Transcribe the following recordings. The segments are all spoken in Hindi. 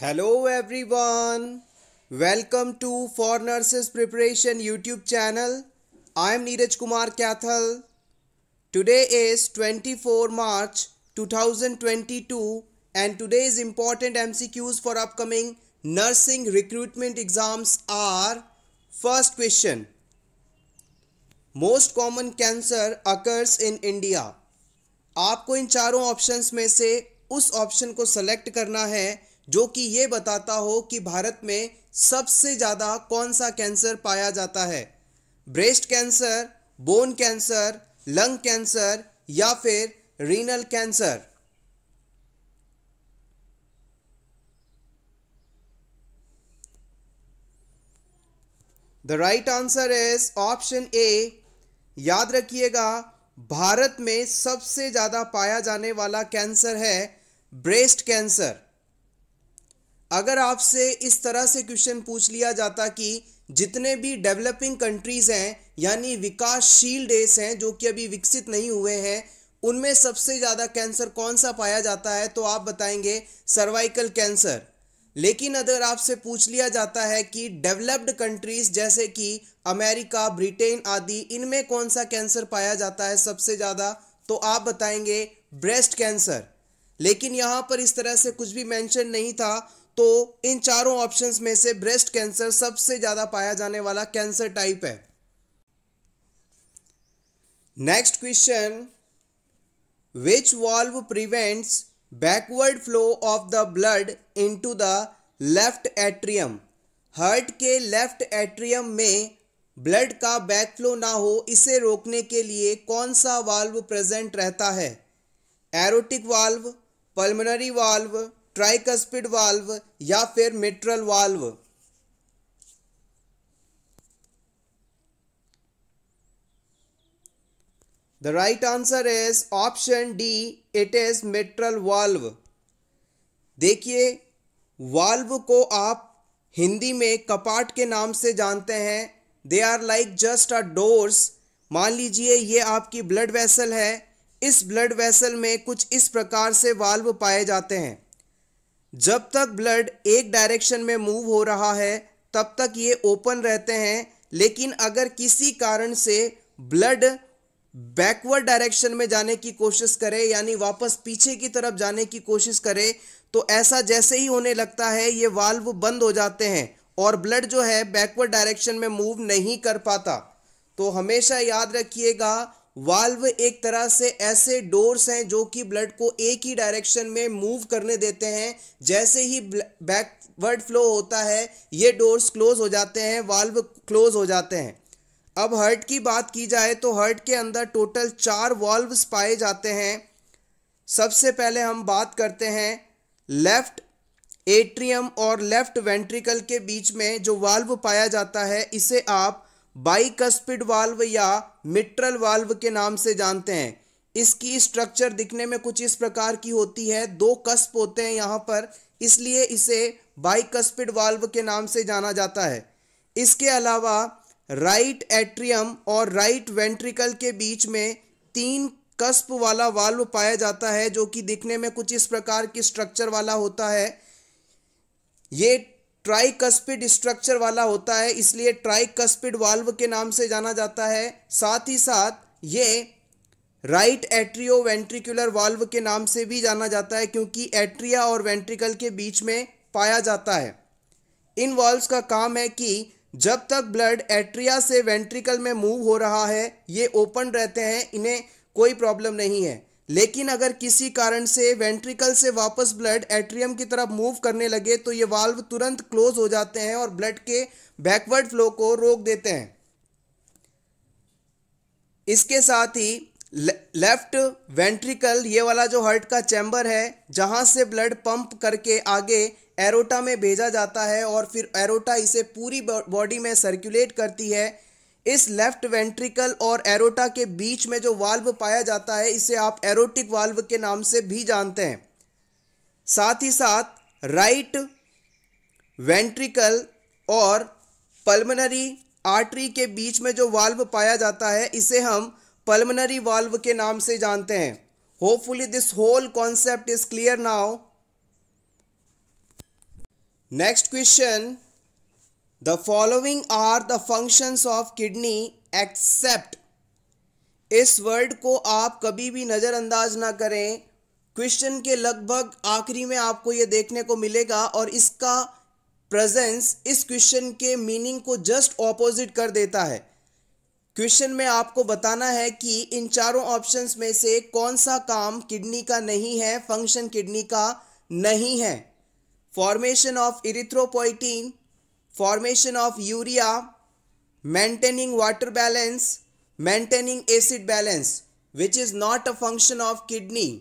Hello everyone welcome to for nurses preparation YouTube channel I am Neeraj Kumar Kaithal today is 24 March 2022 and today is important MCQs for upcoming nursing recruitment exams our first question most common cancer occurs in India आपको इन चारों ऑप्शंस में से उस ऑप्शन को सेलेक्ट करना है जो कि ये बताता हो कि भारत में सबसे ज़्यादा कौन सा कैंसर पाया जाता है breast cancer bone cancer lung cancer या फिर renal cancer the right answer is option A याद रखिएगा भारत में सबसे ज़्यादा पाया जाने वाला कैंसर है ब्रेस्ट कैंसर अगर आपसे इस तरह से क्वेश्चन पूछ लिया जाता कि जितने भी डेवलपिंग कंट्रीज़ हैं यानी विकासशील देश हैं जो कि अभी विकसित नहीं हुए हैं उनमें सबसे ज़्यादा कैंसर कौन सा पाया जाता है तो आप बताएंगे सर्वाइकल कैंसर लेकिन अगर आपसे पूछ लिया जाता है कि डेवलप्ड कंट्रीज़ जैसे कि अमेरिका ब्रिटेन आदि इनमें कौन सा कैंसर पाया जाता है सबसे ज़्यादा तो आप बताएंगे ब्रेस्ट कैंसर लेकिन यहां पर इस तरह से कुछ भी मेंशन नहीं था तो इन चारों ऑप्शंस में से ब्रेस्ट कैंसर सबसे ज़्यादा पाया जाने वाला कैंसर टाइप है next question which valve prevents backward flow of the blood into the left atrium heart के लेफ्ट एट्रियम में ब्लड का बैकफ्लो ना हो इसे रोकने के लिए कौन सा वाल्व प्रेजेंट रहता है aortic valve pulmonary valve tricuspid valve या फिर mitral valve the right answer is option D it is mitral valve देखिए वाल्व को आप हिंदी में कपाट के नाम से जानते हैं they are like just a doors मान लीजिए ये आपकी ब्लड वेसल है इस ब्लड वेसल में कुछ इस प्रकार से वाल्व पाए जाते हैं जब तक ब्लड एक डायरेक्शन में मूव हो रहा है तब तक ये ओपन रहते हैं लेकिन अगर किसी कारण से ब्लड बैकवर्ड डायरेक्शन में जाने की कोशिश करे यानी वापस पीछे की तरफ जाने की कोशिश करे तो ऐसा जैसे ही होने लगता है ये वाल्व बंद हो जाते हैं और ब्लड जो है बैकवर्ड डायरेक्शन में मूव नहीं कर पाता तो हमेशा याद रखिएगा वाल्व एक तरह से ऐसे डोर्स हैं जो कि ब्लड को एक ही डायरेक्शन में मूव करने देते हैं जैसे ही बैकवर्ड फ्लो होता है ये डोर्स क्लोज हो जाते हैं वाल्व क्लोज हो जाते हैं अब हर्ट की बात की जाए तो हर्ट के अंदर टोटल चार वॉल्व्स पाए जाते हैं सबसे पहले हम बात करते हैं लेफ्ट एट्रियम और लेफ्ट वेंट्रिकल के बीच में जो वाल्व पाया जाता है इसे आप बाइकस्पिड वाल्व या मिट्रल वाल्व के नाम से जानते हैं इसकी स्ट्रक्चर दिखने में कुछ इस प्रकार की होती है दो कस्प होते हैं यहाँ पर इसलिए इसे बाइकस्पिड वाल्व के नाम से जाना जाता है इसके अलावा राइट एट्रियम और राइट वेंट्रिकल के बीच में तीन कस्प वाला वाल्व पाया जाता है जो कि दिखने में कुछ इस प्रकार की स्ट्रक्चर वाला होता है ये ट्राइकस्पिड स्ट्रक्चर वाला होता है इसलिए ट्राइकस्पिड वाल्व के नाम से जाना जाता है साथ ही साथ ये राइट एट्रियो वेंट्रिकुलर वाल्व के नाम से भी जाना जाता है क्योंकि एट्रिया और वेंट्रिकल के बीच में पाया जाता है इन वाल्व्स का काम है कि जब तक ब्लड एट्रिया से वेंट्रिकल में मूव हो रहा है ये ओपन रहते हैं इन्हें कोई प्रॉब्लम नहीं है लेकिन अगर किसी कारण से वेंट्रिकल से वापस ब्लड एट्रियम की तरफ मूव करने लगे तो ये वाल्व तुरंत क्लोज हो जाते हैं और ब्लड के बैकवर्ड फ्लो को रोक देते हैं इसके साथ ही लेफ्ट वेंट्रिकल ये वाला जो हर्ट का चैम्बर है जहां से ब्लड पंप करके आगे एरोटा में भेजा जाता है और फिर एरोटा इसे पूरी बॉडी में सर्कुलेट करती है इस लेफ्ट वेंट्रिकल और एरोटा के बीच में जो वाल्व पाया जाता है इसे आप एरोटिक वाल्व के नाम से भी जानते हैं साथ ही साथ राइट वेंट्रिकल और पल्मनरी आर्टरी के बीच में जो वाल्व पाया जाता है इसे हम पल्मनरी वाल्व के नाम से जानते हैं hopefully this whole concept is clear now next question the following are the functions of kidney except इस वर्ड को आप कभी भी नज़रअंदाज ना करें क्वेश्चन के लगभग आखिरी में आपको ये देखने को मिलेगा और इसका प्रेजेंस इस क्वेश्चन के मीनिंग को जस्ट ऑपोजिट कर देता है क्वेश्चन में आपको बताना है कि इन चारों ऑप्शंस में से कौन सा काम किडनी का नहीं है फंक्शन किडनी का नहीं है formation of erythropoietin formation of urea, maintaining water balance, maintaining acid balance which is not a function of kidney.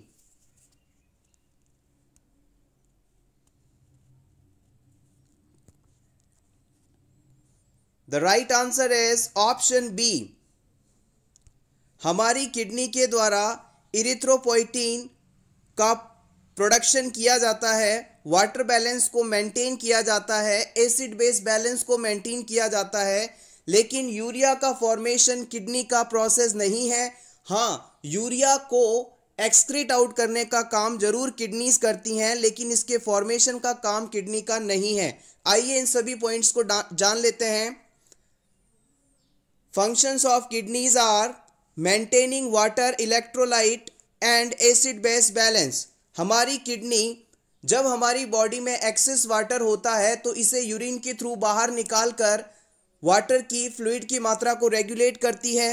The right answer is option B हमारी किडनी के द्वारा इरिथ्रोपोइटिन का प्रोडक्शन किया जाता है वाटर बैलेंस को मेंटेन किया जाता है एसिड बेस बैलेंस को मेंटेन किया जाता है लेकिन यूरिया का फॉर्मेशन किडनी का प्रोसेस नहीं है हाँ यूरिया को एक्सक्रीट आउट करने का काम जरूर किडनीज करती हैं लेकिन इसके फॉर्मेशन का काम किडनी का नहीं है आइए इन सभी पॉइंट्स को जान लेते हैं functions of kidneys are maintaining water electrolyte and acid base balance हमारी किडनी जब हमारी बॉडी में एक्सेस वाटर होता है तो इसे यूरिन के थ्रू बाहर निकाल कर वाटर की फ्लूड की मात्रा को रेगुलेट करती है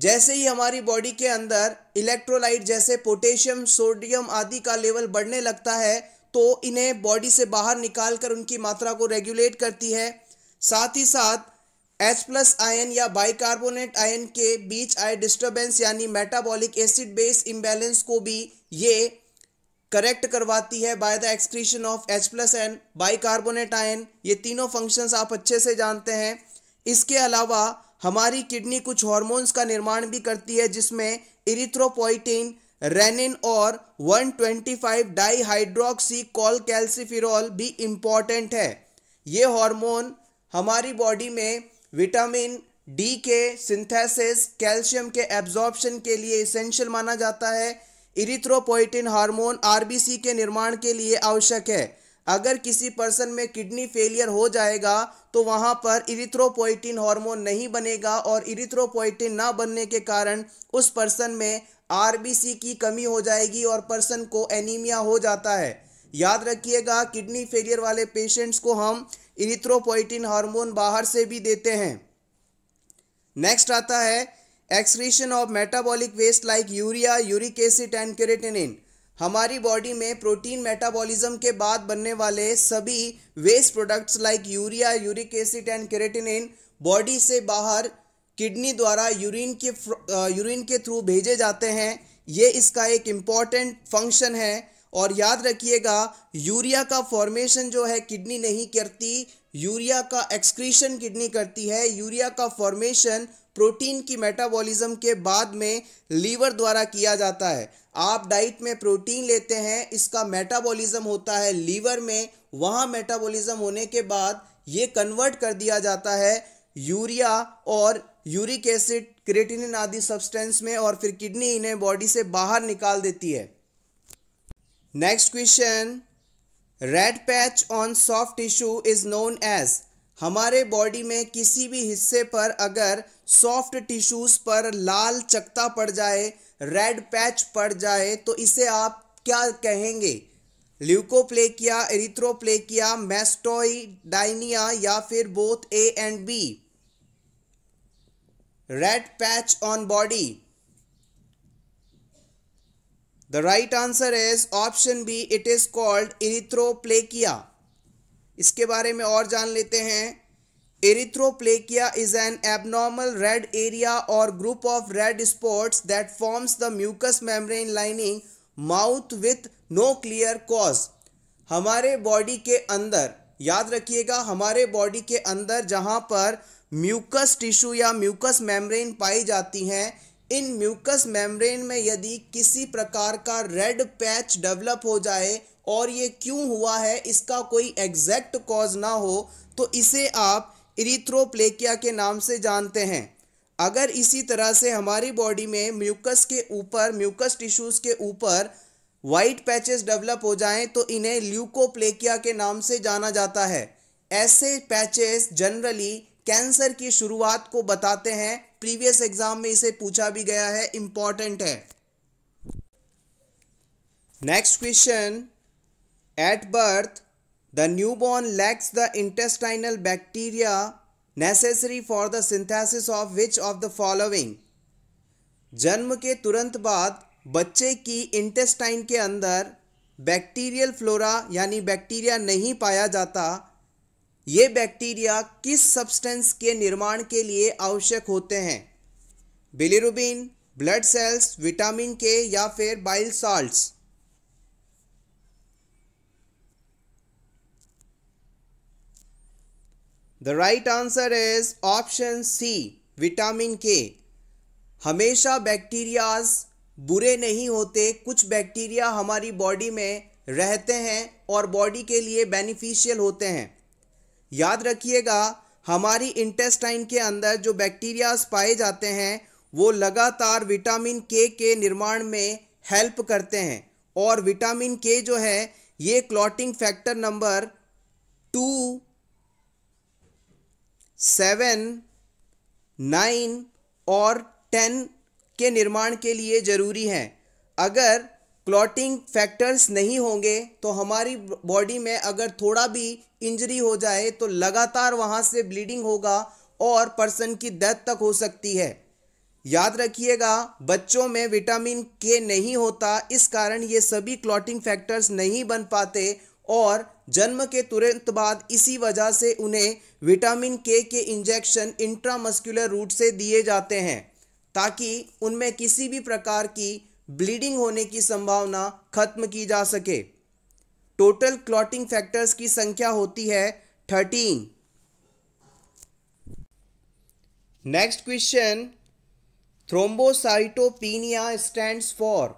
जैसे ही हमारी बॉडी के अंदर इलेक्ट्रोलाइट जैसे पोटेशियम सोडियम आदि का लेवल बढ़ने लगता है तो इन्हें बॉडी से बाहर निकाल कर उनकी मात्रा को रेगुलेट करती है साथ ही साथ एच प्लस आयन या बाइकार्बोनेट आयन के बीच आए डिस्टर्बेंस यानी मेटाबॉलिक एसिड बेस इम्बैलेंस को भी ये करेक्ट करवाती है by the excretion of H plus and bicarbonate ion ये तीनों फंक्शंस आप अच्छे से जानते हैं इसके अलावा हमारी किडनी कुछ हॉर्मोन्स का निर्माण भी करती है जिसमें इरिथ्रोपोइटिन रेनिन और 125 डाईहाइड्रोक्सी कॉल कैल्सिफिरॉल भी इम्पॉर्टेंट है ये हॉर्मोन हमारी बॉडी में विटामिन डी के सिंथेसिस कैल्शियम के एब्जॉर्प्शन के लिए इसेंशियल माना जाता है इरिथ्रोपोइटिन हार्मोन आरबीसी के निर्माण के लिए आवश्यक है अगर किसी पर्सन में किडनी फेलियर हो जाएगा तो वहाँ पर इरिथ्रोपोइटिन हार्मोन नहीं बनेगा और इरिथ्रोपोइटिन ना बनने के कारण उस पर्सन में आरबीसी की कमी हो जाएगी और पर्सन को एनीमिया हो जाता है याद रखिएगा किडनी फेलियर वाले पेशेंट्स को हम इरिथ्रोपोइटिन हार्मोन बाहर से भी देते हैं नेक्स्ट आता है excretion of metabolic waste like urea uric acid and creatinine हमारी बॉडी में प्रोटीन मेटाबॉलिज्म के बाद बनने वाले सभी waste products like urea uric acid and creatinine body से बाहर किडनी द्वारा यूरिन के यूरिन के थ्रू भेजे जाते हैं ये इसका एक इम्पॉर्टेंट फंक्शन है और याद रखिएगा यूरिया का फॉर्मेशन जो है किडनी नहीं करती यूरिया का एक्सक्रीशन किडनी करती है यूरिया का फॉर्मेशन प्रोटीन की मेटाबॉलिज्म के बाद में लीवर द्वारा किया जाता है आप डाइट में प्रोटीन लेते हैं इसका मेटाबॉलिज्म होता है लीवर में वहाँ मेटाबॉलिज्म होने के बाद ये कन्वर्ट कर दिया जाता है यूरिया और यूरिक एसिड क्रेटिनिन आदि सब्सटेंस में और फिर किडनी इन्हें बॉडी से बाहर निकाल देती है next question red patch on soft tissue is known as हमारे बॉडी में किसी भी हिस्से पर अगर सॉफ्ट टिश्यूज़ पर लाल चकता पड़ जाए रेड पैच पड़ जाए तो इसे आप क्या कहेंगे ल्यूकोप्लेकिया एरिथ्रोप्लेकिया मेस्टोईडाइनिया या फिर both A and B red patch on body the right answer is option B it is called erythroplakia इसके बारे में और जान लेते हैं erythroplakia is an abnormal red area और group of red spots that forms the mucous membrane lining mouth with no clear cause हमारे बॉडी के अंदर याद रखिएगा हमारे बॉडी के अंदर जहां पर म्यूकस टिश्यू या म्यूकस मेम्ब्रेन पाई जाती हैं इन म्यूकस मेम्ब्रेन में यदि किसी प्रकार का रेड पैच डेवलप हो जाए और ये क्यों हुआ है इसका कोई एग्जैक्ट कॉज ना हो तो इसे आप इरीथ्रोप्लेकिया के नाम से जानते हैं अगर इसी तरह से हमारी बॉडी में म्यूकस के ऊपर म्यूकस टिश्यूज़ के ऊपर वाइट पैचेस डेवलप हो जाएं तो इन्हें ल्यूकोप्लेकिया के नाम से जाना जाता है ऐसे पैचेस जनरली कैंसर की शुरुआत को बताते हैं प्रीवियस एग्जाम में इसे पूछा भी गया है इंपॉर्टेंट है next question at birth the new born lacks the intestinal bacteria necessary for the synthesis of which of the following जन्म के तुरंत बाद बच्चे की इंटेस्टाइन के अंदर बैक्टीरियल फ्लोरा यानी बैक्टीरिया नहीं पाया जाता ये बैक्टीरिया किस सब्सटेंस के निर्माण के लिए आवश्यक होते हैं bilirubin blood cells vitamin K या फिर bile salts the right answer is option C vitamin K हमेशा बैक्टीरियाज बुरे नहीं होते कुछ बैक्टीरिया हमारी बॉडी में रहते हैं और बॉडी के लिए बेनिफिशियल होते हैं याद रखिएगा हमारी इंटेस्टाइन के अंदर जो बैक्टीरियाज पाए जाते हैं वो लगातार विटामिन के के निर्माण में हेल्प करते हैं और विटामिन के जो है ये clotting factor number two seven nine और टेन के निर्माण के लिए ज़रूरी हैं अगर क्लॉटिंग फैक्टर्स नहीं होंगे तो हमारी बॉडी में अगर थोड़ा भी इंजरी हो जाए तो लगातार वहाँ से ब्लीडिंग होगा और पर्सन की डेथ तक हो सकती है याद रखिएगा बच्चों में विटामिन के नहीं होता इस कारण ये सभी क्लॉटिंग फैक्टर्स नहीं बन पाते और जन्म के तुरंत बाद इसी वजह से उन्हें विटामिन के के इंजेक्शन इंट्रामस्कुलर रूट से दिए जाते हैं ताकि उनमें किसी भी प्रकार की ब्लीडिंग होने की संभावना खत्म की जा सके टोटल क्लॉटिंग फैक्टर्स की संख्या होती है thirteen next question thrombocytopenia stands for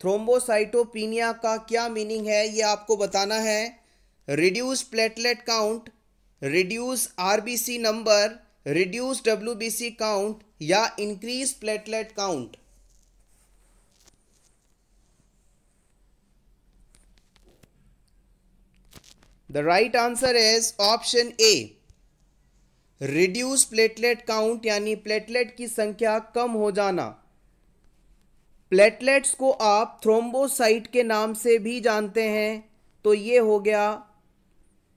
thrombocytopenia का क्या मीनिंग है ये आपको बताना है reduce platelet count reduce RBC number reduce WBC count या increase platelet count the right answer is option A reduce platelet count यानी प्लेटलेट की संख्या कम हो जाना प्लेटलेट्स को आप थ्रोम्बोसाइट के नाम से भी जानते हैं तो ये हो गया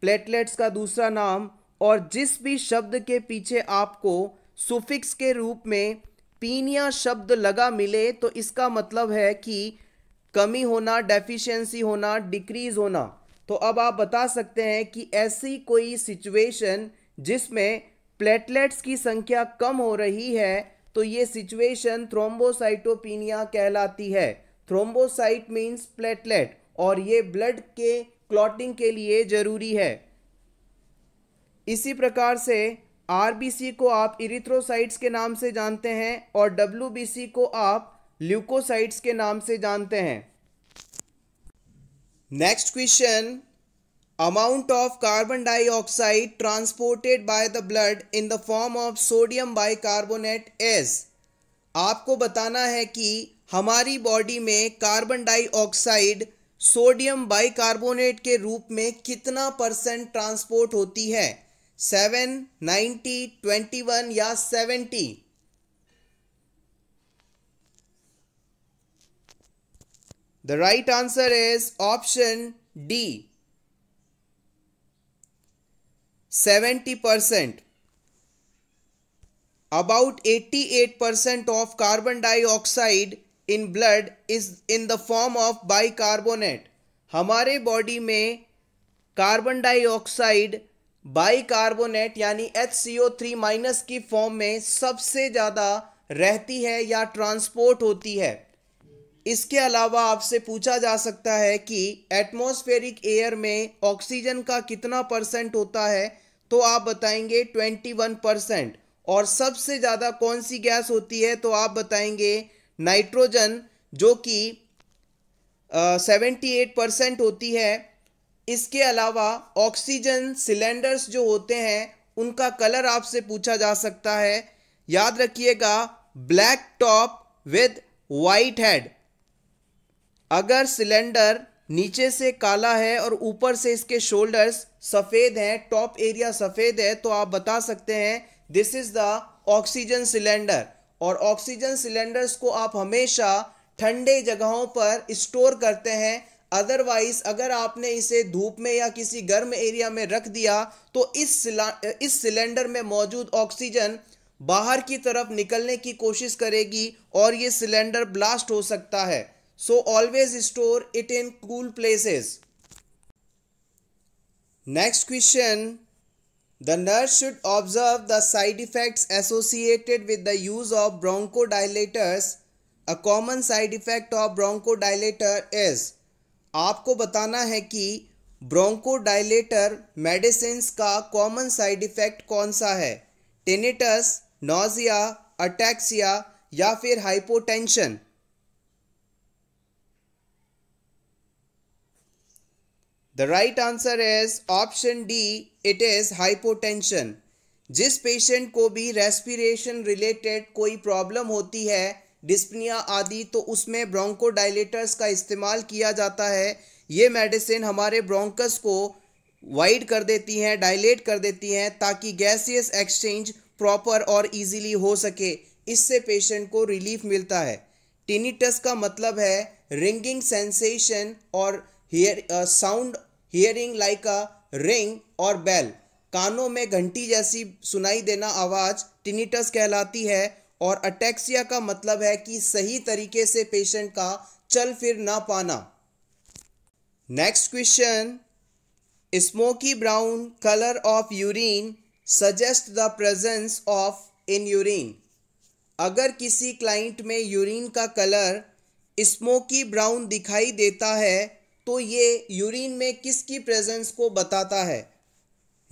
प्लेटलेट्स का दूसरा नाम और जिस भी शब्द के पीछे आपको सुफिक्स के रूप में पीनिया शब्द लगा मिले तो इसका मतलब है कि कमी होना डेफिशिएंसी होना डिक्रीज होना तो अब आप बता सकते हैं कि ऐसी कोई सिचुएशन जिसमें प्लेटलेट्स की संख्या कम हो रही है तो ये सिचुएशन थ्रोम्बोसाइटोपिनिया कहलाती है थ्रोम्बोसाइट मीन्स प्लेटलेट और ये ब्लड के क्लॉटिंग के लिए ज़रूरी है इसी प्रकार से आरबीसी को आप इरिथ्रोसाइट्स के नाम से जानते हैं और डब्ल्यूबीसी को आप ल्यूकोसाइट्स के नाम से जानते हैं next question amount of carbon dioxide transported by the blood in the form of sodium bicarbonate is आपको बताना है कि हमारी बॉडी में carbon dioxide sodium bicarbonate के रूप में कितना परसेंट ट्रांसपोर्ट होती है सेवन नाइन्टी ट्वेंटी वन या seventy The right answer is option D. 70%. About 88% of carbon dioxide in blood is in the form of bicarbonate. हमारे बॉडी में कार्बन डाइऑक्साइड बाइकार्बोनेट यानी H C O three minus की फॉर्म में सबसे ज़्यादा रहती है या ट्रांसपोर्ट होती है इसके अलावा आपसे पूछा जा सकता है कि एटमॉस्फेरिक एयर में ऑक्सीजन का कितना परसेंट होता है तो आप बताएंगे 21 परसेंट और सबसे ज़्यादा कौन सी गैस होती है तो आप बताएंगे नाइट्रोजन जो कि सेवेंटी एट परसेंट होती है इसके अलावा ऑक्सीजन सिलेंडर्स जो होते हैं उनका कलर आपसे पूछा जा सकता है याद रखिएगा black top with white head अगर सिलेंडर नीचे से काला है और ऊपर से इसके शोल्डर्स सफ़ेद हैं टॉप एरिया सफ़ेद है तो आप बता सकते हैं this is the oxygen cylinder और ऑक्सीजन सिलेंडर्स को आप हमेशा ठंडे जगहों पर स्टोर करते हैं अदरवाइज अगर आपने इसे धूप में या किसी गर्म एरिया में रख दिया तो इस इस सिलेंडर में मौजूद ऑक्सीजन बाहर की तरफ निकलने की कोशिश करेगी और ये सिलेंडर ब्लास्ट हो सकता है so always store it in cool places. Next question. The nurse should observe the side effects associated with the use of bronchodilators. A common side effect of bronchodilator is आपको बताना है कि ब्रोंकोडाइलेटर मेडिसिन्स का कॉमन साइड इफेक्ट कौन सा है टेनिटस नोजिया अटैक्सिया या फिर hypotension the right answer is option D it is hypotension जिस पेशेंट को भी रेस्पिरेशन रिलेटेड कोई प्रॉब्लम होती है डिस्पनिया आदि तो उसमें ब्रोंकोडाइलेटर्स का इस्तेमाल किया जाता है ये मेडिसिन हमारे ब्रोंकस को वाइड कर देती हैं डायलेट कर देती हैं ताकि गैसियस एक्सचेंज प्रॉपर और इजीली हो सके इससे पेशेंट को रिलीफ मिलता है टिनिटस का मतलब है रिंगिंग सेंसेशन और hear sound uh, hearing like a ring और बेल कानों में घंटी जैसी सुनाई देना आवाज़ टिनिटस कहलाती है और अटैक्सिया का मतलब है कि सही तरीके से पेशेंट का चल फिर ना पाना next question smoky brown colour of urine suggest the presence of in urine अगर किसी क्लाइंट में यूरिन का कलर स्मोकी ब्राउन दिखाई देता है तो ये यूरिन में किसकी प्रेजेंस को बताता है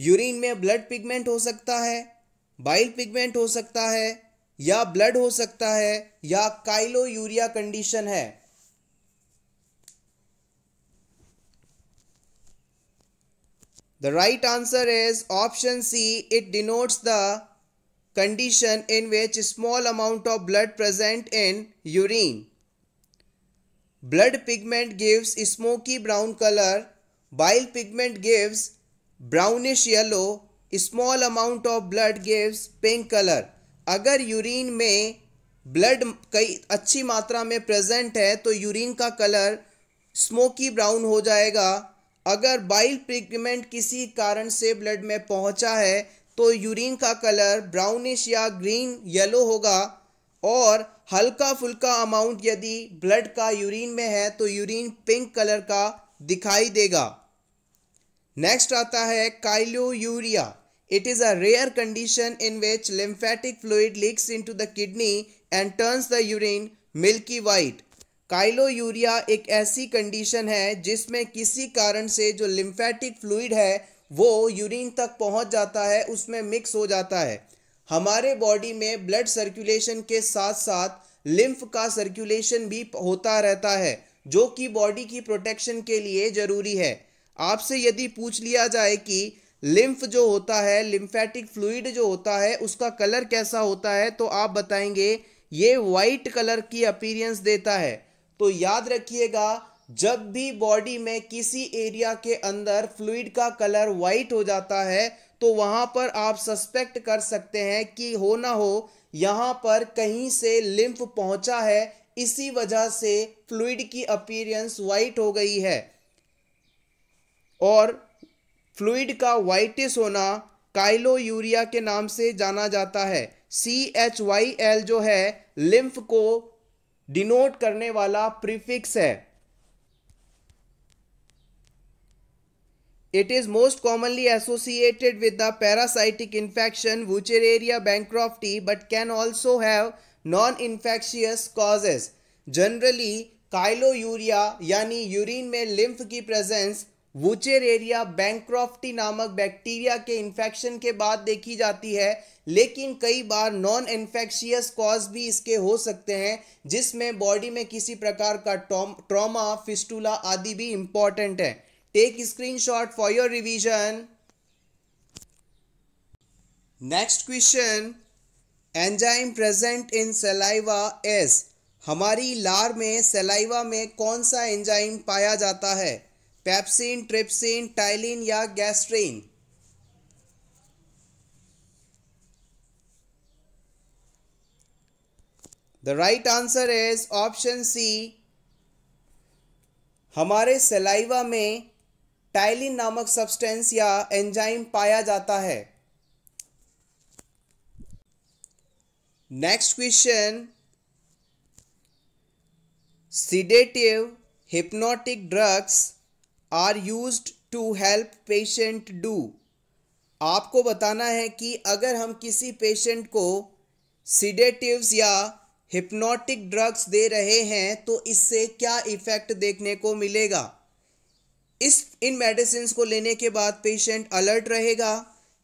यूरिन में ब्लड पिगमेंट हो सकता है बाइल पिगमेंट हो सकता है या ब्लड हो सकता है या काइलो यूरिया कंडीशन है the right answer is option C it denotes the condition in which small amount of blood present in urine blood pigment gives smoky brown colour bile pigment gives brownish yellow small amount of blood gives pink colour अगर यूरिन में ब्लड कई अच्छी मात्रा में प्रेजेंट है तो यूरिन का कलर स्मोकी ब्राउन हो जाएगा अगर बाइल पिगमेंट किसी कारण से ब्लड में पहुंचा है तो यूरिन का कलर ब्राउनिश या ग्रीन येलो होगा और हल्का फुल्का अमाउंट यदि ब्लड का यूरिन में है तो यूरिन पिंक कलर का दिखाई देगा नेक्स्ट आता है chyluria it is a rare condition in which lymphatic fluid leaks into the kidney and turns the urine milky white chyluria एक ऐसी कंडीशन है जिसमें किसी कारण से जो लिम्फेटिक फ्लूड है वो यूरिन तक पहुंच जाता है उसमें मिक्स हो जाता है हमारे बॉडी में ब्लड सर्कुलेशन के साथ साथ लिम्फ का सर्कुलेशन भी होता रहता है जो कि बॉडी की प्रोटेक्शन के लिए ज़रूरी है आपसे यदि पूछ लिया जाए कि लिम्फ जो होता है लिम्फेटिक फ्लूइड जो होता है उसका कलर कैसा होता है तो आप बताएंगे ये वाइट कलर की अपीरियंस देता है तो याद रखिएगा जब भी बॉडी में किसी एरिया के अंदर फ्लूइड का कलर वाइट हो जाता है तो वहां पर आप सस्पेक्ट कर सकते हैं कि हो ना हो यहां पर कहीं से लिम्फ पहुंचा है इसी वजह से फ्लूड की अपीरेंस वाइट हो गई है और फ्लूड का वाइटिस होना काइलो यूरिया के नाम से जाना जाता है सी एच वाई एल जो है लिम्फ को डिनोट करने वाला प्रीफिक्स है it is most commonly associated with the parasitic infection Wuchereria bancrofti but can also have non infectious causes generally chyluria यानी यूरिन में लिम्फ की प्रेजेंस वूचेरेरिया बैंक्रॉफ्टी नामक बैक्टीरिया के इन्फेक्शन के बाद देखी जाती है लेकिन कई बार नॉन इन्फेक्शियस कॉज भी इसके हो सकते हैं जिसमें बॉडी में किसी प्रकार का ट्रॉमा फिस्टूला आदि भी इम्पॉर्टेंट है Take screenshot for your revision. Next question. Enzyme present in saliva is हमारी लार में सेलाइवा में कौन सा एंजाइम पाया जाता है पेप्सिन ट्रिप्सिन टाइलिन या gastrin the right answer is option C हमारे सेलाइवा में टाइलिन नामक सब्सटेंस या एंजाइम पाया जाता है next question sedative hypnotic drugs are used to help patient do आपको बताना है कि अगर हम किसी पेशेंट को सीडेटिव्स या हिप्नोटिक ड्रग्स दे रहे हैं तो इससे क्या इफ़ेक्ट देखने को मिलेगा इस इन मेडिसिन को लेने के बाद पेशेंट अलर्ट रहेगा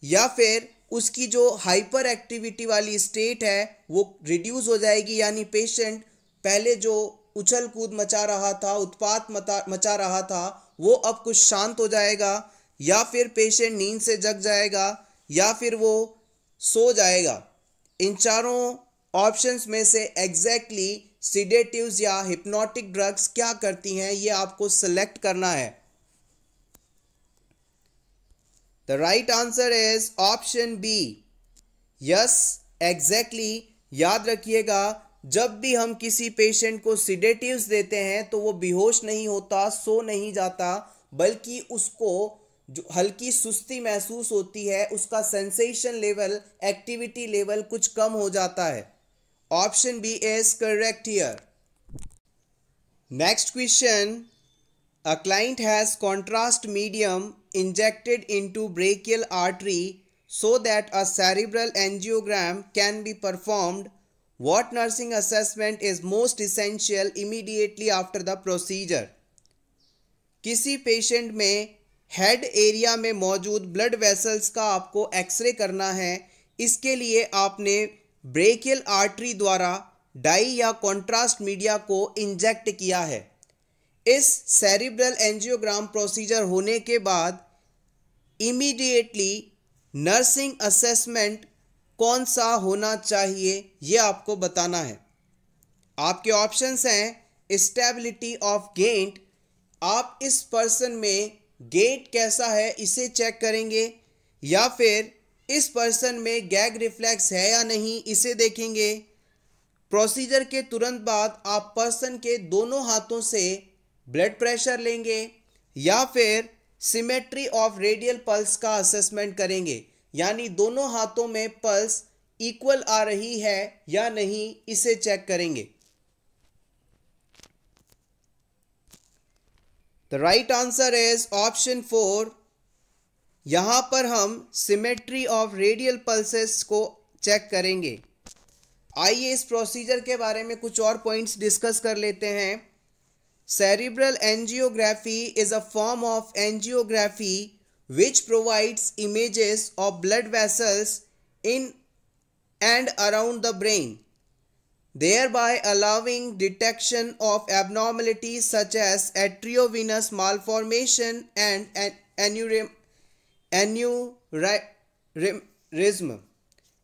या फिर उसकी जो हाइपर एक्टिविटी वाली स्टेट है वो रिड्यूस हो जाएगी यानी पेशेंट पहले जो उछल कूद मचा रहा था उत्पात मचा रहा था वो अब कुछ शांत हो जाएगा या फिर पेशेंट नींद से जग जाएगा या फिर वो सो जाएगा इन चारों ऑप्शंस में से एग्जैक्टली exactly सीडेटिव या हिप्नोटिक ड्रग्स क्या करती हैं ये आपको सेलेक्ट करना है The right answer is option B. Yes, exactly. याद रखिएगा जब भी हम किसी पेशेंट को सिडेटिव्स देते हैं तो वो बेहोश नहीं होता सो नहीं जाता बल्कि उसको जो हल्की सुस्ती महसूस होती है उसका सेंसेशन लेवल एक्टिविटी लेवल कुछ कम हो जाता है option B is correct here next question a client has contrast medium injected into brachial artery so that a cerebral angiogram can be performed what nursing assessment is most essential immediately after the procedure किसी पेशेंट में हेड एरिया में मौजूद ब्लड वेसल्स का आपको एक्सरे करना है इसके लिए आपने ब्रेकियल आर्टरी द्वारा डाई या कॉन्ट्रास्ट मीडिया को इंजेक्ट किया है इस सेरिब्रल एंजियोग्राम प्रोसीजर होने के बाद इमीडिएटली नर्सिंग असेसमेंट कौन सा होना चाहिए यह आपको बताना है आपके ऑप्शंस हैं स्टेबिलिटी ऑफ गेंट आप इस पर्सन में गेट कैसा है इसे चेक करेंगे या फिर इस पर्सन में गैग रिफ्लेक्स है या नहीं इसे देखेंगे प्रोसीजर के तुरंत बाद आप पर्सन के दोनों हाथों से ब्लड प्रेशर लेंगे या फिर सिमेट्री ऑफ रेडियल पल्स का असेसमेंट करेंगे यानी दोनों हाथों में पल्स इक्वल आ रही है या नहीं इसे चेक करेंगे the right answer is option four यहां पर हम सिमेट्री ऑफ रेडियल पल्सेस को चेक करेंगे आइए इस प्रोसीजर के बारे में कुछ और पॉइंट्स डिस्कस कर लेते हैं Cerebral angiography is a form of angiography which provides images of blood vessels in and around the brain, thereby allowing detection of abnormalities such as atriovenous malformation and Aneurysm.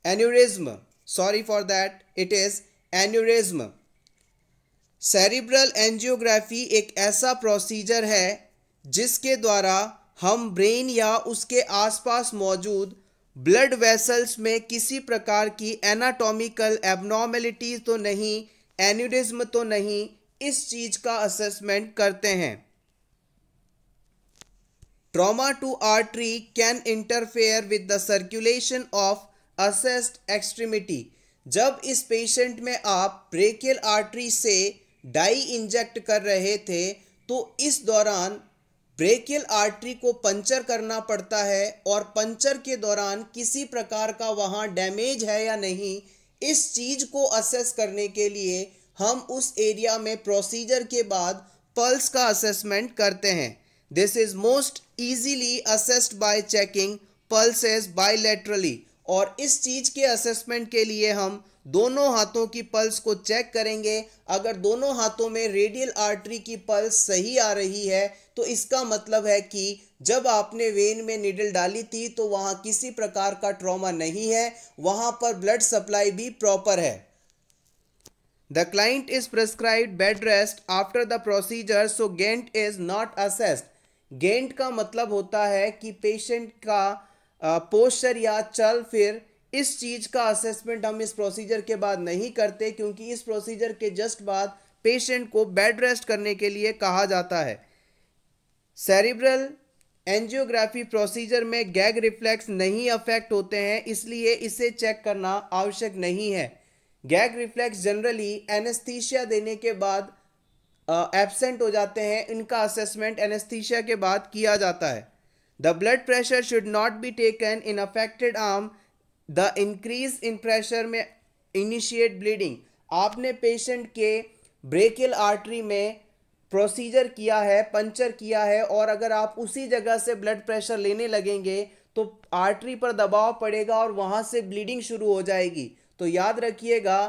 Aneurysm. Sorry for that. It is aneurysm. Cerebral angiography एक ऐसा प्रोसीजर है जिसके द्वारा हम ब्रेन या उसके आसपास मौजूद ब्लड वेसल्स में किसी प्रकार की एनाटॉमिकल एबनॉर्मेलिटीज तो नहीं एन्यूरिज्म तो नहीं इस चीज़ का असेसमेंट करते हैं trauma to artery can interfere with the circulation of assessed extremity जब इस पेशेंट में आप ब्रेकियल आर्टरी से डाई इंजेक्ट कर रहे थे तो इस दौरान ब्रेकियल आर्टरी को पंचर करना पड़ता है और पंचर के दौरान किसी प्रकार का वहाँ डैमेज है या नहीं इस चीज़ को असेस करने के लिए हम उस एरिया में प्रोसीजर के बाद पल्स का असेसमेंट करते हैं this is most easily assessed by checking pulses bilaterally और इस चीज़ के असेसमेंट के लिए हम दोनों हाथों की पल्स को चेक करेंगे अगर दोनों हाथों में रेडियल आर्टरी की पल्स सही आ रही है तो इसका मतलब है कि जब आपने वेन में निडल डाली थी तो वहाँ किसी प्रकार का ट्रॉमा नहीं है वहाँ पर ब्लड सप्लाई भी प्रॉपर है the client is prescribed bed rest after the procedure so gait is not assessed gait का मतलब होता है कि पेशेंट का पोस्चर या चल फिर इस चीज़ का असेसमेंट हम इस प्रोसीजर के बाद नहीं करते क्योंकि इस प्रोसीजर के जस्ट बाद पेशेंट को बेड रेस्ट करने के लिए कहा जाता है सेरिब्रल एंजियोग्राफी प्रोसीजर में गैग रिफ्लेक्स नहीं अफेक्ट होते हैं इसलिए इसे चेक करना आवश्यक नहीं है गैग रिफ्लेक्स जनरली एनेस्थीशिया देने के बाद एबसेंट हो जाते हैं इनका असेसमेंट एनेस्थीशिया के बाद किया जाता है The blood pressure should not be taken in affected arm. The increase in pressure may initiate bleeding. आपने पेशेंट के ब्रेकिल आर्टरी में प्रोसीजर किया है पंचर किया है और अगर आप उसी जगह से ब्लड प्रेशर लेने लगेंगे तो आर्टरी पर दबाव पड़ेगा और वहाँ से ब्लीडिंग शुरू हो जाएगी तो याद रखिएगा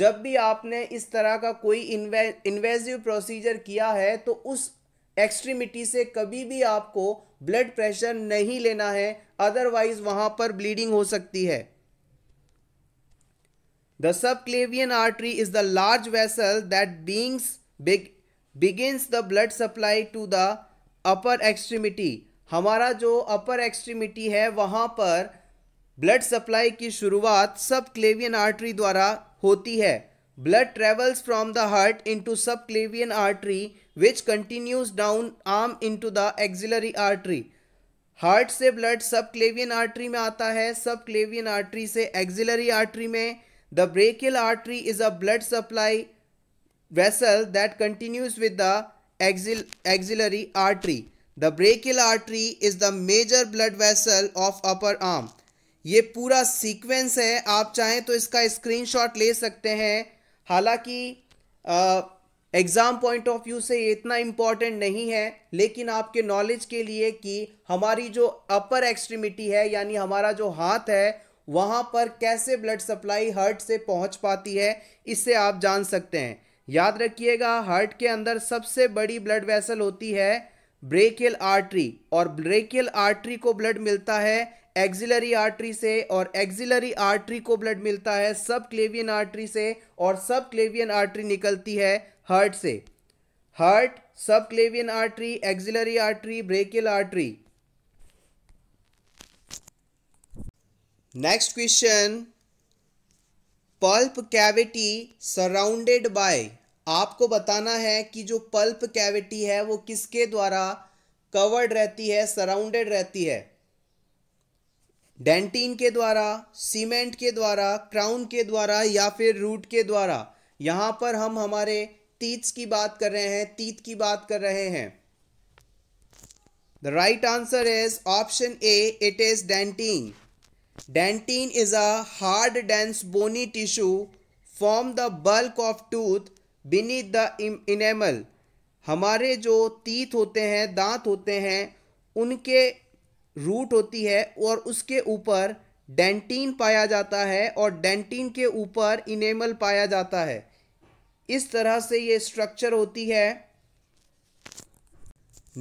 जब भी आपने इस तरह का कोई इन्वे इन्वेजिव प्रोसीजर किया है तो उस एक्सट्रीमिटी से कभी भी आपको ब्लड प्रेशर नहीं लेना है अदरवाइज वहां पर ब्लीडिंग हो सकती है the subclavian artery is the large vessel that beings begins the blood supply to the upper extremity हमारा जो अपर एक्सट्रीमिटी है वहां पर ब्लड सप्लाई की शुरुआत सब क्लेवियन आर्टरी द्वारा होती है blood travels travels the heart into subclavian artery which continues down arm into the axillary artery heart से ब्लड सबक्लेवियन आर्ट्री में आता है सब क्लेवियन आर्ट्री से एक्जिलरी आर्ट्री में the brachial artery is a blood supply vessel that continues with the axil axillary the brachial artery is the major blood vessel of upper arm ये पूरा सीक्वेंस है आप चाहें तो इसका स्क्रीनशॉट ले सकते हैं हालांकि एग्ज़ाम पॉइंट ऑफ व्यू से ये इतना इम्पॉर्टेंट नहीं है लेकिन आपके नॉलेज के लिए कि हमारी जो अपर एक्सट्रीमिटी है यानी हमारा जो हाथ है वहाँ पर कैसे ब्लड सप्लाई हार्ट से पहुँच पाती है इससे आप जान सकते हैं याद रखिएगा हार्ट के अंदर सबसे बड़ी ब्लड वेसल होती है ब्रेकियल आर्टरी और ब्रेकियल आर्टरी को ब्लड मिलता है एक्सिलरी आर्टरी से और एक्सिलरी आर्टरी को ब्लड मिलता है सब क्लेवियन आर्टरी से और सब क्लेवियन आर्टरी निकलती है हर्ट से heart subclavian artery axillary artery brachial artery next question pulp cavity surrounded by आपको बताना है कि जो पल्प कैविटी है वो किसके द्वारा कवर्ड रहती है सराउंडेड रहती है डेंटीन के द्वारा सीमेंट के द्वारा क्राउन के द्वारा या फिर रूट के द्वारा यहाँ पर हम हमारे तीत्स की बात कर रहे हैं तीत की बात कर रहे हैं the right answer is option A it is dentine dentine is a hard dense bony tissue form the bulk of tooth beneath the enamel हमारे जो तीत होते हैं दांत होते हैं उनके रूट होती है और उसके ऊपर डेंटीन पाया जाता है और डेंटीन के ऊपर इनेमल पाया जाता है इस तरह से ये स्ट्रक्चर होती है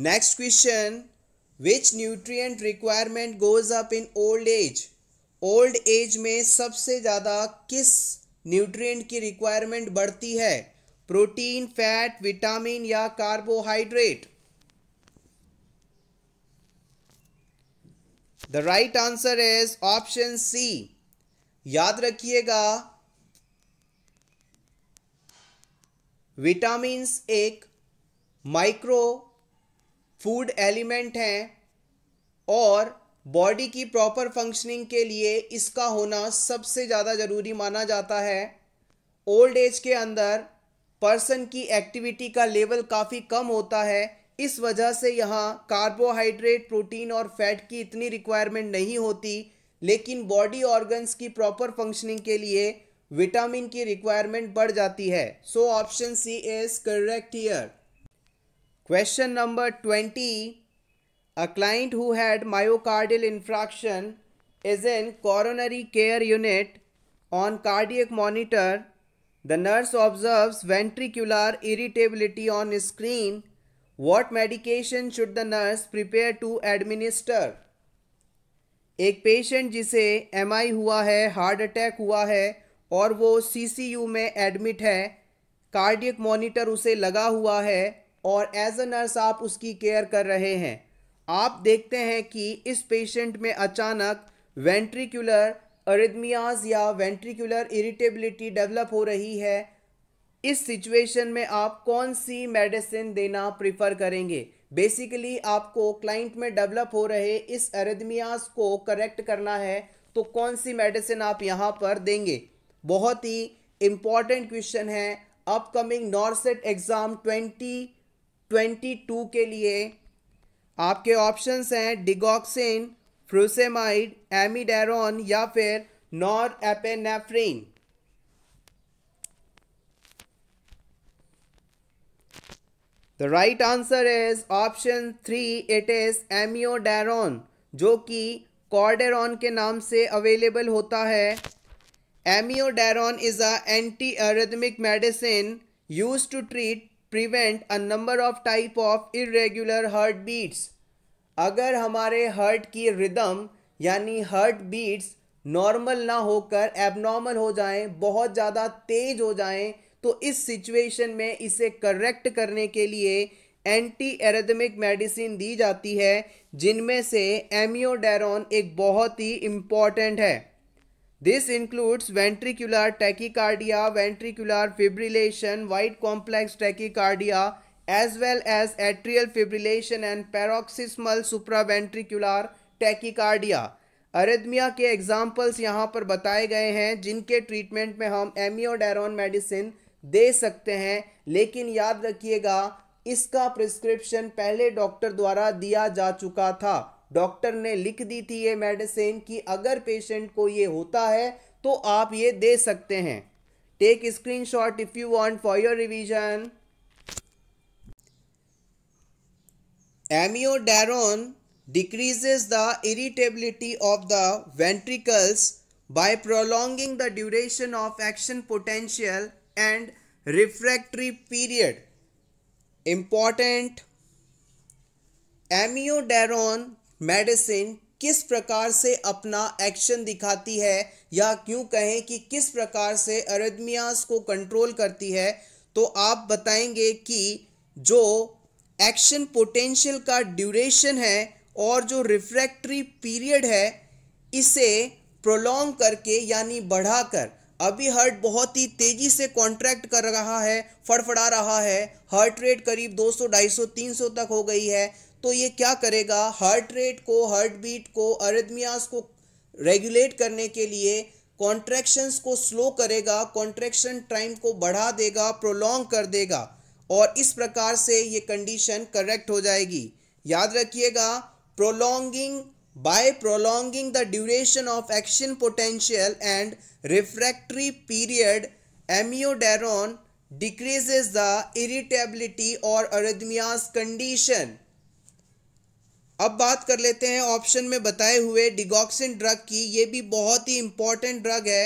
next question which nutrient requirement goes up in old age old age में सबसे ज़्यादा किस न्यूट्रिएंट की रिक्वायरमेंट बढ़ती है प्रोटीन फैट विटामिन या carbohydrate the right answer is option C याद रखिएगा विटामिन एक माइक्रो फूड एलिमेंट है और बॉडी की प्रॉपर फंक्शनिंग के लिए इसका होना सबसे ज़्यादा ज़रूरी माना जाता है ओल्ड एज के अंदर पर्सन की एक्टिविटी का लेवल काफ़ी कम होता है इस वजह से यहाँ कार्बोहाइड्रेट प्रोटीन और फैट की इतनी रिक्वायरमेंट नहीं होती लेकिन बॉडी ऑर्गन्स की प्रॉपर फंक्शनिंग के लिए विटामिन की रिक्वायरमेंट बढ़ जाती है so option C is correct here question number twenty a client who had myocardial infarction is an coronary care unit on cardiac monitor the nurse observes ventricular irritability on screen what medication should the nurse prepare to administer एक पेशेंट जिसे एम हुआ है हार्ट अटैक हुआ है और वो यू में एडमिट है कार्डियक मॉनिटर उसे लगा हुआ है और एज अ नर्स आप उसकी केयर कर रहे हैं आप देखते हैं कि इस पेशेंट में अचानक वेंट्रिकुलर अरिदमियाज या वेंट्रिकुलर इरिटेबिलिटी डेवलप हो रही है इस सिचुएशन में आप कौन सी मेडिसिन देना प्रिफर करेंगे बेसिकली आपको क्लाइंट में डेवलप हो रहे इस अरेदमियाज को करेक्ट करना है तो कौन सी मेडिसिन आप यहाँ पर देंगे बहुत ही इम्पॉर्टेंट क्वेश्चन है upcoming NORCET exam twenty twenty two के लिए आपके ऑप्शंस हैं डिगॉक्सिन फ्रूसेमाइड एमिडेरॉन या फिर norepinephrine the right answer is option three it is amiodarone जो कि कॉर्डेरॉन के नाम से अवेलेबल होता है amiodarone is a anti arrhythmic medicine use to treat prevent a number of type of irregular heart beats अगर हमारे हार्ट की रिदम यानी हार्ट बीट्स नॉर्मल ना होकर एबनॉर्मल हो जाएं बहुत ज़्यादा तेज हो जाएं तो इस सिचुएशन में इसे करेक्ट करने के लिए एंटी एरेदमिक मेडिसिन दी जाती है जिनमें से एमियोडेरॉन एक बहुत ही इम्पॉर्टेंट है this includes ventricular tachycardia ventricular fibrillation wide complex tachycardia as well as atrial fibrillation and paroxysmal supraventricular tachycardia arrhythmia के एग्जाम्पल्स यहाँ पर बताए गए हैं जिनके ट्रीटमेंट में हम एमियोडेरोन मेडिसिन दे सकते हैं लेकिन याद रखिएगा इसका प्रिस्क्रिप्शन पहले डॉक्टर द्वारा दिया जा चुका था डॉक्टर ने लिख दी थी ये मेडिसिन कि अगर पेशेंट को ये होता है तो आप ये दे सकते हैं take screenshot if you want for your revision amiodarone decreases the irritability of the ventricles by prolonging the duration of action potential and refractory period important amiodarone medicine किस प्रकार से अपना एक्शन दिखाती है या क्यों कहें कि किस प्रकार से अरेदमियाज को कंट्रोल करती है तो आप बताएंगे कि जो एक्शन पोटेंशियल का ड्यूरेशन है और जो रिफ्रैक्टरी पीरियड है इसे प्रोलॉन्ग करके यानी बढ़ाकर अभी हर्ट बहुत ही तेजी से कॉन्ट्रैक्ट कर रहा है फड़फड़ा रहा है हार्ट रेट करीब 200 250 300 तक हो गई है तो ये क्या करेगा हार्ट रेट को हार्ट बीट को अरेदमियाज को रेगुलेट करने के लिए कॉन्ट्रैक्शंस को स्लो करेगा कॉन्ट्रैक्शन टाइम को बढ़ा देगा प्रोलोंग कर देगा और इस प्रकार से ये कंडीशन करेक्ट हो जाएगी याद रखिएगा prolonging by prolonging the duration of action potential and refractory period amiodarone decreases the irritability or arrhythmias condition अब बात कर लेते हैं ऑप्शन में बताए हुए डिगॉक्सिन ड्रग की ये भी बहुत ही इंपॉर्टेंट ड्रग है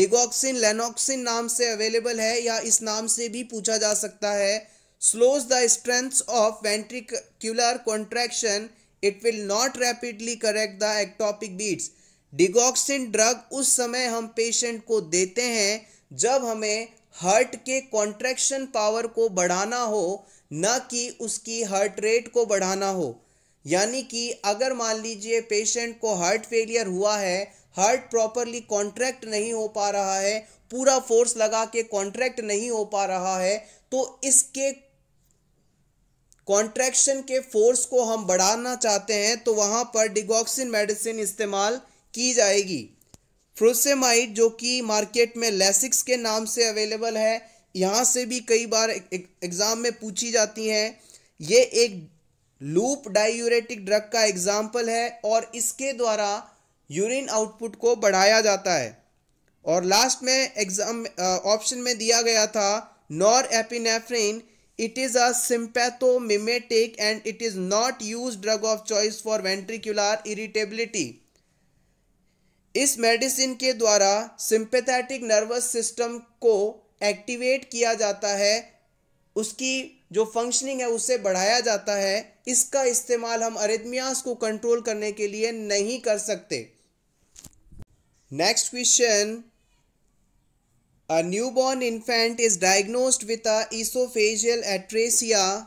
डिगॉक्सिन लेनोक्सिन नाम से अवेलेबल है या इस नाम से भी पूछा जा सकता है slows the strength of ventricular contraction it will not rapidly correct the ectopic beats digoxin drug उस समय हम पेशेंट को देते हैं जब हमें हार्ट के कॉन्ट्रैक्शन पावर को बढ़ाना हो न कि उसकी हार्ट रेट को बढ़ाना हो यानी कि अगर मान लीजिए पेशेंट को हार्ट फेलियर हुआ है हार्ट प्रॉपरली कॉन्ट्रैक्ट नहीं हो पा रहा है पूरा फोर्स लगा के कॉन्ट्रैक्ट नहीं हो पा रहा है तो इसके कॉन्ट्रैक्शन के फोर्स को हम बढ़ाना चाहते हैं तो वहाँ पर डिगॉक्सिन मेडिसिन इस्तेमाल की जाएगी फ्रोसेमाइड जो कि मार्केट में लेसिक्स के नाम से अवेलेबल है यहाँ से भी कई बार एग्ज़ाम में पूछी जाती हैं ये एक लूप डायूरेटिक ड्रग का एग्जाम्पल है और इसके द्वारा यूरिन आउटपुट को बढ़ाया जाता है और लास्ट में एग्ज़ाम ऑप्शन में दिया गया था norepinephrine it is a sympathomimetic and it is not used drug of choice for ventricular irritability इस मेडिसिन के द्वारा सिंपैथेटिक नर्वस सिस्टम को एक्टिवेट किया जाता है उसकी जो फंक्शनिंग है उसे बढ़ाया जाता है इसका इस्तेमाल हम अरिथमियास को कंट्रोल करने के लिए नहीं कर सकते next question A newborn infant is diagnosed with a esophageal atresia.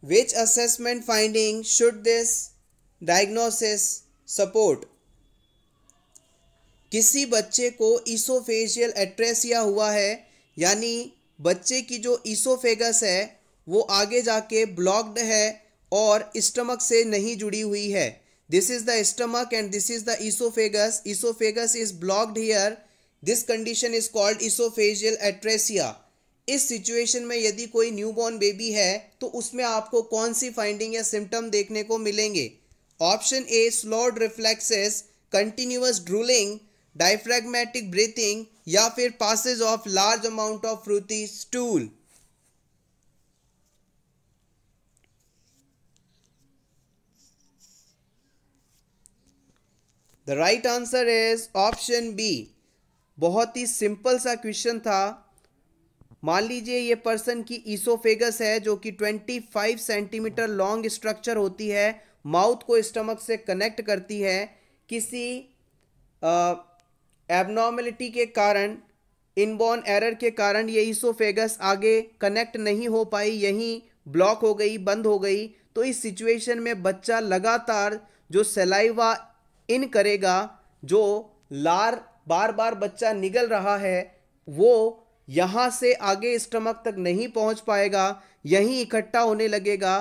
Which assessment finding should this diagnosis support? किसी बच्चे को ईसोफेजियल एट्रेसिया हुआ है यानी बच्चे की जो ईसोफेगस है वो आगे जाके ब्लॉक्ड है और स्टमक से नहीं जुड़ी हुई है this is the stomach and this is the oesophagus oesophagus is blocked here this condition is called oesophageal atresia इस सिचुएशन में यदि कोई न्यूबॉर्न बेबी है तो उसमें आपको कौन सी फाइंडिंग या सिम्टम देखने को मिलेंगे option A slowed reflexes continuous drooling diaphragmatic breathing या फिर passage of large amount of fruity stool The right answer is option B. बहुत ही सिंपल सा क्वेश्चन था मान लीजिए ये पर्सन की ईसोफेगस है जो कि 25 सेंटीमीटर लॉन्ग स्ट्रक्चर होती है माउथ को स्टमक से कनेक्ट करती है किसी एबनॉर्मेलिटी के कारण इनबॉर्न एरर के कारण ये ईसोफेगस आगे कनेक्ट नहीं हो पाई यहीं ब्लॉक हो गई बंद हो गई तो इस सिचुएशन में बच्चा लगातार जो सेलाइवा इन करेगा जो लार बार बार बच्चा निगल रहा है वो यहाँ से आगे स्टमक तक नहीं पहुँच पाएगा यहीं इकट्ठा होने लगेगा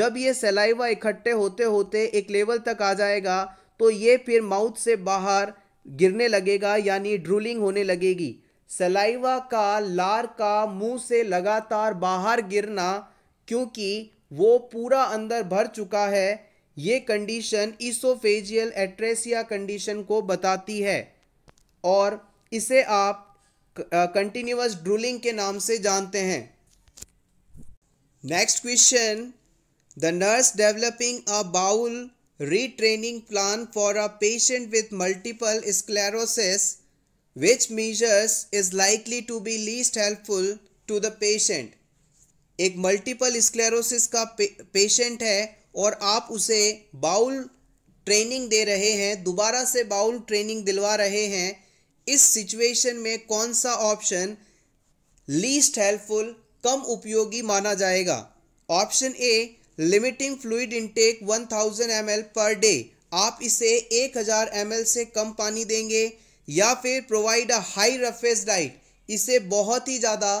जब ये सेलाइवा इकट्ठे होते होते एक लेवल तक आ जाएगा तो ये फिर माउथ से बाहर गिरने लगेगा यानी ड्रूलिंग होने लगेगी सलाइवा का लार का मुंह से लगातार बाहर गिरना क्योंकि वो पूरा अंदर भर चुका है ये कंडीशन इसोफेजियल एट्रेसिया कंडीशन को बताती है और इसे आप कंटिन्यूस ड्रूलिंग के नाम से जानते हैं next question the nurse developing a bowel retraining plan for a patient with multiple sclerosis which measures is likely to be least helpful to the patient एक मल्टीपल स्क्लेरोसिस का पे, पेशेंट है और आप उसे बाउल ट्रेनिंग दे रहे हैं दोबारा से बाउल ट्रेनिंग दिलवा रहे हैं इस सिचुएशन में कौन सा ऑप्शन लीस्ट हेल्पफुल कम उपयोगी माना जाएगा option A limiting fluid intake 1000 thousand per day आप इसे 1000 हजार से कम पानी देंगे या फिर provide a high roughage diet इसे बहुत ही ज़्यादा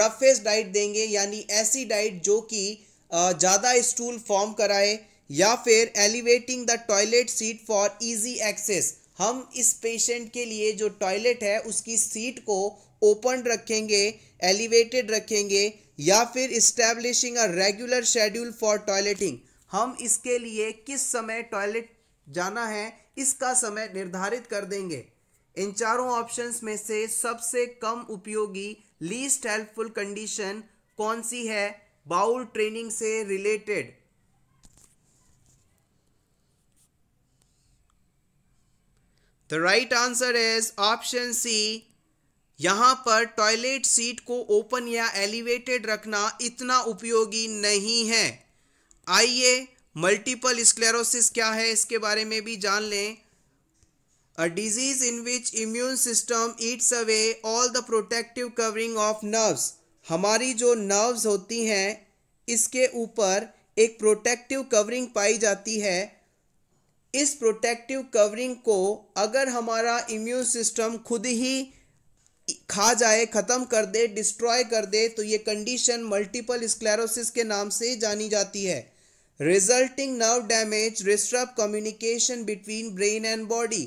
रफेस डाइट देंगे यानी ऐसी डाइट जो कि ज़्यादा स्टूल फॉर्म कराए या फिर elevating the toilet seat for easy access हम इस पेशेंट के लिए जो टॉयलेट है उसकी सीट को ओपन रखेंगे एलिवेटेड रखेंगे या फिर establishing a regular schedule for toileting हम इसके लिए किस समय टॉयलेट जाना है इसका समय निर्धारित कर देंगे इन चारों ऑप्शंस में से सबसे कम उपयोगी लीस्ट हेल्पफुल कंडीशन कौन सी है बाउल ट्रेनिंग से related the right answer is option C यहाँ पर टॉयलेट सीट को ओपन या एलिवेटेड रखना इतना उपयोगी नहीं है आइए मल्टीपल स्क्लेरोसिस क्या है इसके बारे में भी जान लें a disease in which immune system eats away all the protective covering of nerves हमारी जो नर्व्स होती हैं इसके ऊपर एक प्रोटेक्टिव कवरिंग पाई जाती है इस प्रोटेक्टिव कवरिंग को अगर हमारा इम्यून सिस्टम खुद ही खा जाए ख़त्म कर दे डिस्ट्रॉय कर दे तो ये कंडीशन मल्टीपल स्क्लेरोसिस के नाम से जानी जाती है resulting nerve damage disturb communication between brain and body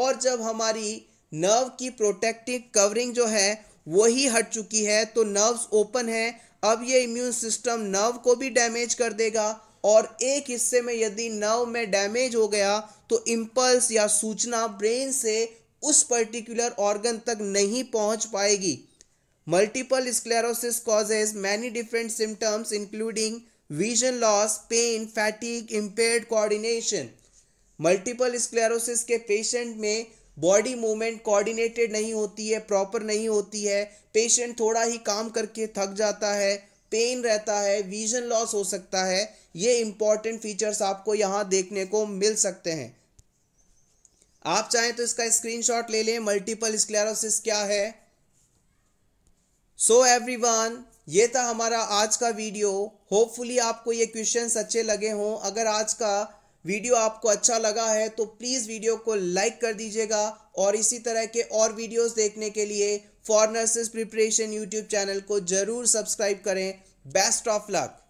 और जब हमारी नर्व की प्रोटेक्टिव कवरिंग जो है वही हट चुकी है तो नर्व्स ओपन है अब ये इम्यून सिस्टम नर्व को भी डैमेज कर देगा और एक हिस्से में यदि नर्व में डैमेज हो गया तो इम्पल्स या सूचना ब्रेन से उस पर्टिकुलर ऑर्गन तक नहीं पहुंच पाएगी multiple sclerosis causes many different symptoms including vision loss pain fatigue impair coordination multiple sclerosis के पेशेंट में बॉडी मूवमेंट कोऑर्डिनेटेड नहीं होती है प्रॉपर नहीं होती है पेशेंट थोड़ा ही काम करके थक जाता है पेन रहता है विजन लॉस हो सकता है ये इंपॉर्टेंट फीचर्स आपको यहाँ देखने को मिल सकते हैं आप चाहें तो इसका स्क्रीनशॉट ले लें मल्टीपल स्क्लेरोसिस क्या है सो so एवरीवन ये था हमारा आज का वीडियो होपफुली आपको ये क्वेश्चंस अच्छे लगे हों अगर आज का वीडियो आपको अच्छा लगा है तो प्लीज़ वीडियो को लाइक कर दीजिएगा और इसी तरह के और वीडियोस देखने के लिए for nurses preparation YouTube channel को ज़रूर सब्सक्राइब करें बेस्ट ऑफ लक